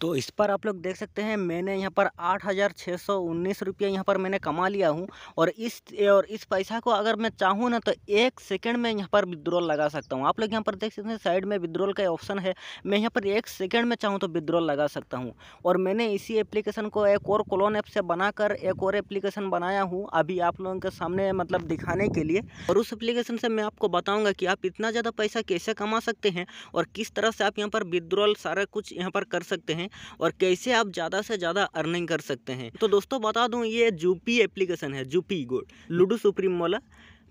तो इस पर आप लोग देख सकते हैं मैंने यहाँ पर आठ हज़ार छः सौ उन्नीस रुपया यहाँ पर मैंने कमा लिया हूँ और इस और इस पैसा को अगर मैं चाहूँ ना तो एक सेकंड में यहाँ पर विद्रोल लगा सकता हूँ आप लोग यहाँ पर देख सकते हैं साइड में विद्रोल का ऑप्शन है मैं यहाँ पर एक सेकेंड में चाहूँ तो विद्रोल लगा सकता हूँ और मैंने इसी एप्लीकेशन को एक और क्लोन ऐप से बनाकर एक और एप्लीकेशन बनाया हूँ अभी आप लोगों के सामने मतलब दिखाने के लिए और उस एप्लीकेशन से मैं आपको बताऊँगा कि आप इतना ज़्यादा पैसा कैसे कमा सकते हैं और किस तरह से आप यहाँ पर विद्रोल सारा कुछ यहाँ पर कर सकते हैं हैं और कैसे आप ज़्यादा से ज़्यादा अर्निंग कर सकते हैं तो दोस्तों बता दूँ ये जूपी एप्लीकेशन है जूपी गोड लूडो सुप्रीम वाला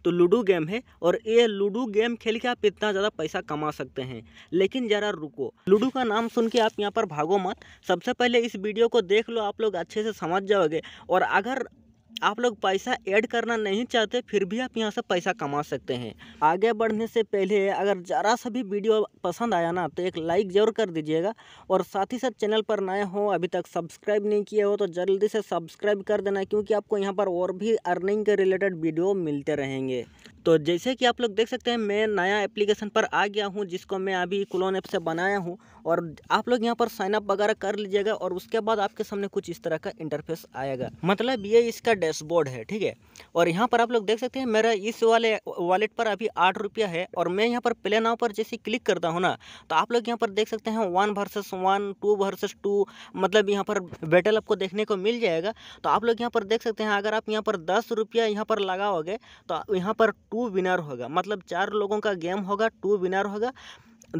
तो लूडो गेम है और ये लूडो गेम खेल के आप इतना ज़्यादा पैसा कमा सकते हैं लेकिन ज़रा रुको लूडो का नाम सुन के आप यहाँ पर भागो मत सबसे पहले इस वीडियो को देख लो आप लोग अच्छे से समझ जाओगे और अगर आप लोग पैसा ऐड करना नहीं चाहते फिर भी आप यहाँ से पैसा कमा सकते हैं आगे बढ़ने से पहले अगर ज़रा सा भी वीडियो पसंद आया ना तो एक लाइक ज़रूर कर दीजिएगा और साथ ही साथ चैनल पर नए हो अभी तक सब्सक्राइब नहीं किए हो तो जल्दी से सब्सक्राइब कर देना क्योंकि आपको यहाँ पर और भी अर्निंग के रिलेटेड वीडियो मिलते रहेंगे तो जैसे कि आप लोग देख सकते हैं मैं नया एप्लीकेशन पर आ गया हूँ जिसको मैं अभी क्लोन ऐप से बनाया हूँ और आप लोग यहाँ पर साइनअप वगैरह कर लीजिएगा और उसके बाद आपके सामने कुछ इस तरह का इंटरफेस आएगा मतलब ये इसका डैशबोर्ड है ठीक है और यहाँ पर आप लोग देख सकते हैं मेरा इस वाले वॉलेट पर अभी आठ रुपया है और मैं यहाँ पर प्ले नाव पर जैसे क्लिक करता हूँ ना तो आप लोग यहाँ पर देख सकते हैं one versus one two versus two मतलब यहाँ पर बैटल आपको देखने को मिल जाएगा तो आप लोग यहाँ पर देख सकते हैं अगर आप यहाँ पर दस रुपया यहाँ पर लगाओगे तो यहाँ पर टू विनर होगा मतलब चार लोगों का गेम होगा टू विनर होगा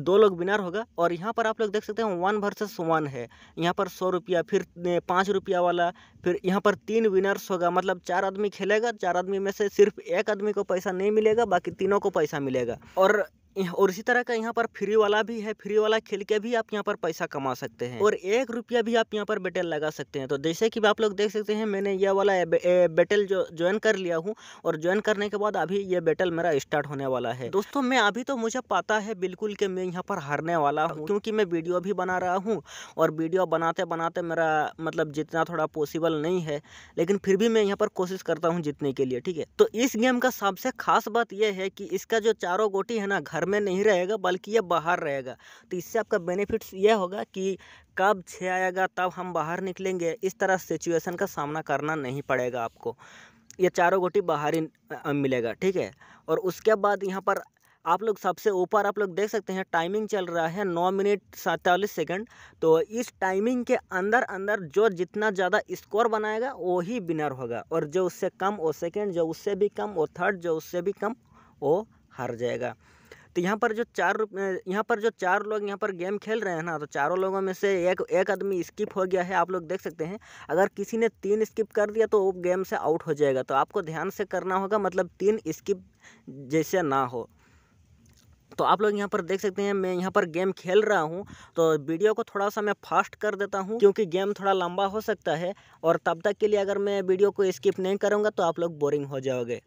दो लोग विनर होगा और यहाँ पर आप लोग देख सकते हैं वन वर्सेस वन है यहाँ पर सौ रुपया फिर पाँच रुपया वाला फिर यहाँ पर तीन विनर्स होगा मतलब चार आदमी खेलेगा चार आदमी में से सिर्फ एक आदमी को पैसा नहीं मिलेगा बाकी तीनों को पैसा मिलेगा और और इसी तरह का यहाँ पर फ्री वाला भी है फ्री वाला खेल के भी आप यहाँ पर पैसा कमा सकते हैं और एक रुपया भी आप यहाँ पर बेटल लगा सकते हैं तो जैसे कि आप लोग देख सकते हैं मैंने यह वाला बेटल जो ज्वाइन कर लिया हूँ और ज्वाइन करने के बाद अभी ये बेटल मेरा स्टार्ट होने वाला है दोस्तों मैं अभी तो मुझे पता है बिल्कुल कि मैं यहाँ पर हारने वाला हूँ क्योंकि मैं वीडियो भी बना रहा हूँ और वीडियो बनाते बनाते मेरा मतलब जितना थोड़ा पॉसिबल नहीं है लेकिन फिर भी मैं यहाँ पर कोशिश करता हूँ जीतने के लिए ठीक है तो इस गेम का सबसे खास बात यह है कि इसका जो चारों गोटी है ना घर घर में नहीं रहेगा बल्कि ये बाहर रहेगा तो इससे आपका बेनिफिट्स ये होगा कि कब छः आएगा तब हम बाहर निकलेंगे इस तरह सिचुएशन का सामना करना नहीं पड़ेगा आपको ये चारों गोटी बाहर ही मिलेगा ठीक है और उसके बाद यहाँ पर आप लोग सबसे ऊपर आप लोग देख सकते हैं टाइमिंग चल रहा है नौ मिनट सैंतालीस सेकंड तो इस टाइमिंग के अंदर अंदर जो जितना ज़्यादा स्कोर बनाएगा वो ही विनर होगा और जो उससे कम वो सेकंड जो उससे भी कम वो थर्ड जो उससे भी कम वो हार जाएगा तो यहाँ पर जो चार यहाँ पर जो चार लोग यहाँ पर गेम खेल रहे हैं ना तो चारों लोगों में से एक एक आदमी स्किप हो गया है आप लोग देख सकते हैं अगर किसी ने तीन स्किप कर दिया तो वो गेम से आउट हो जाएगा तो आपको ध्यान से करना होगा मतलब तीन स्किप जैसे ना हो तो आप लोग यहाँ पर देख सकते हैं मैं यहाँ पर गेम खेल रहा हूँ तो वीडियो को थोड़ा सा मैं फास्ट कर देता हूँ क्योंकि गेम थोड़ा लंबा हो सकता है और तब तक के लिए अगर मैं वीडियो को स्किप नहीं करूँगा तो आप लोग बोरिंग हो जाओगे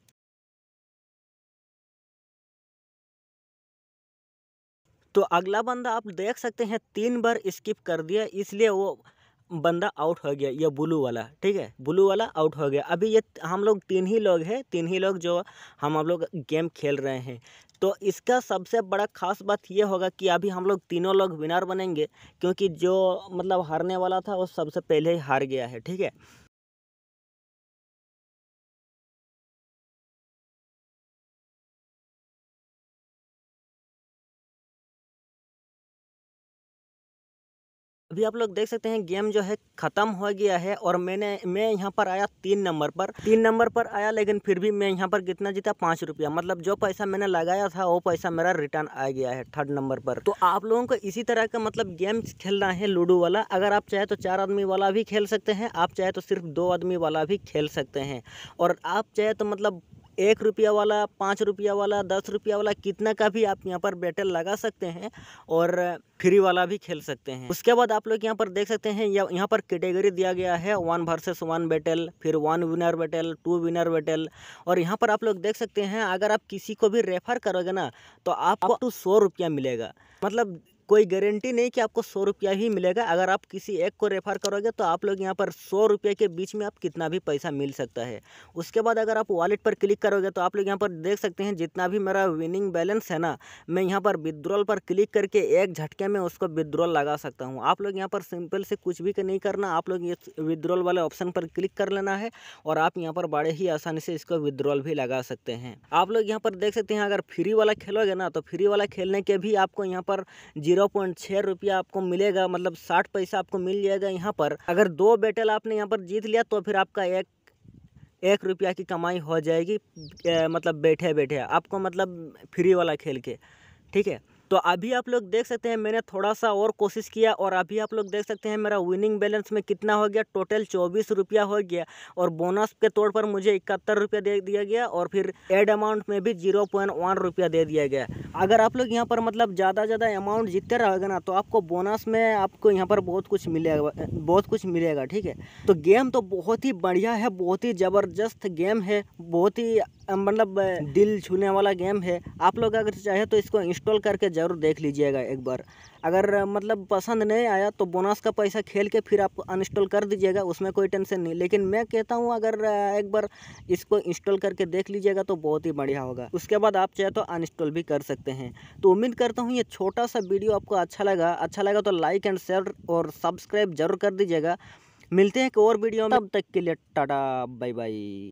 तो अगला बंदा आप देख सकते हैं तीन बार स्किप कर दिया इसलिए वो बंदा आउट हो गया ये ब्लू वाला ठीक है ब्लू वाला आउट हो गया अभी ये हम लोग तीन ही लोग हैं तीन ही लोग जो हम हम लोग गेम खेल रहे हैं तो इसका सबसे बड़ा खास बात ये होगा कि अभी हम लोग तीनों लोग विनर बनेंगे क्योंकि जो मतलब हारने वाला था वो सबसे पहले ही हार गया है ठीक है अभी आप लोग देख सकते हैं गेम जो है ख़त्म हो गया है और मैंने मैं यहाँ पर आया तीन नंबर पर तीन नंबर पर आया लेकिन फिर भी मैं यहाँ पर कितना जीता पाँच रुपया मतलब जो पैसा मैंने लगाया था वो पैसा मेरा रिटर्न आ गया है थर्ड नंबर पर तो आप लोगों को इसी तरह का मतलब गेम खेलना है लूडो वाला अगर आप चाहे तो चार आदमी वाला भी खेल सकते हैं आप चाहे तो सिर्फ दो आदमी वाला भी खेल सकते हैं और आप चाहे तो मतलब एक रुपया वाला पाँच रुपया वाला दस रुपया वाला कितना का भी आप यहाँ पर बैटल लगा सकते हैं और फ्री वाला भी खेल सकते हैं उसके बाद आप लोग यहाँ पर देख सकते हैं या यहाँ पर कैटेगरी दिया गया है वन वर्सेस वन बैटल फिर one winner battle two winner battle और यहाँ पर आप लोग देख सकते हैं अगर आप किसी को भी रेफर करोगे ना तो आपको सौ रुपया मिलेगा मतलब कोई गारंटी नहीं कि आपको सौ रुपया ही मिलेगा अगर आप किसी एक को रेफर करोगे तो आप लोग यहाँ पर सौ रुपये के बीच में आप कितना भी पैसा मिल सकता है उसके बाद अगर आप वॉलेट पर क्लिक करोगे तो आप लोग यहाँ पर देख सकते हैं जितना भी मेरा विनिंग बैलेंस है ना मैं यहाँ पर विद्रॉल पर क्लिक करके एक झटके में उसको विद्रॉल लगा सकता हूँ आप लोग यहाँ पर सिंपल से कुछ भी नहीं करना आप लोग ये विद्रॉल वाले ऑप्शन पर क्लिक कर लेना है और आप यहाँ पर बड़े ही आसानी से इसको विद्रॉल भी लगा सकते हैं आप लोग यहाँ पर देख सकते हैं अगर फ्री वाला खेलोगे ना तो फ्री वाला खेलने के भी आपको यहाँ पर जीरो जीरो पॉइंट छः रुपया आपको मिलेगा मतलब साठ पैसा आपको मिल जाएगा यहाँ पर अगर दो बैटल आपने यहाँ पर जीत लिया तो फिर आपका एक एक रुपया की कमाई हो जाएगी ए, मतलब बैठे बैठे आपको मतलब फ्री वाला खेल के ठीक है तो अभी आप लोग देख सकते हैं मैंने थोड़ा सा और कोशिश किया और अभी आप लोग देख सकते हैं मेरा विनिंग बैलेंस में कितना हो गया टोटल चौबीस रुपया हो गया और बोनस के तौर पर मुझे इकहत्तर रुपया दे दिया गया और फिर एड अमाउंट में भी जीरो पॉइंट वन रुपया दे दिया गया अगर आप लोग यहाँ पर मतलब ज़्यादा ज़्यादा अमाउंट जीतते रहोगे ना तो आपको बोनस में आपको यहाँ पर बहुत कुछ मिलेगा बहुत कुछ मिलेगा ठीक है तो गेम तो बहुत ही बढ़िया है बहुत ही ज़बरदस्त गेम है बहुत ही मतलब दिल छूने वाला गेम है आप लोग अगर चाहे तो इसको इंस्टॉल करके ज़रूर देख लीजिएगा एक बार अगर मतलब पसंद नहीं आया तो बोनस का पैसा खेल के फिर आप अनइंस्टॉल कर दीजिएगा उसमें कोई टेंशन नहीं लेकिन मैं कहता हूँ अगर एक बार इसको इंस्टॉल करके देख लीजिएगा तो बहुत ही बढ़िया होगा उसके बाद आप चाहे तो अनइंस्टॉल भी कर सकते हैं तो उम्मीद करता हूँ ये छोटा सा वीडियो आपको अच्छा लगा अच्छा लगा तो लाइक एंड शेयर और सब्सक्राइब जरूर कर दीजिएगा मिलते हैं एक और वीडियो में तब तक के लिए टाटा बाय बाय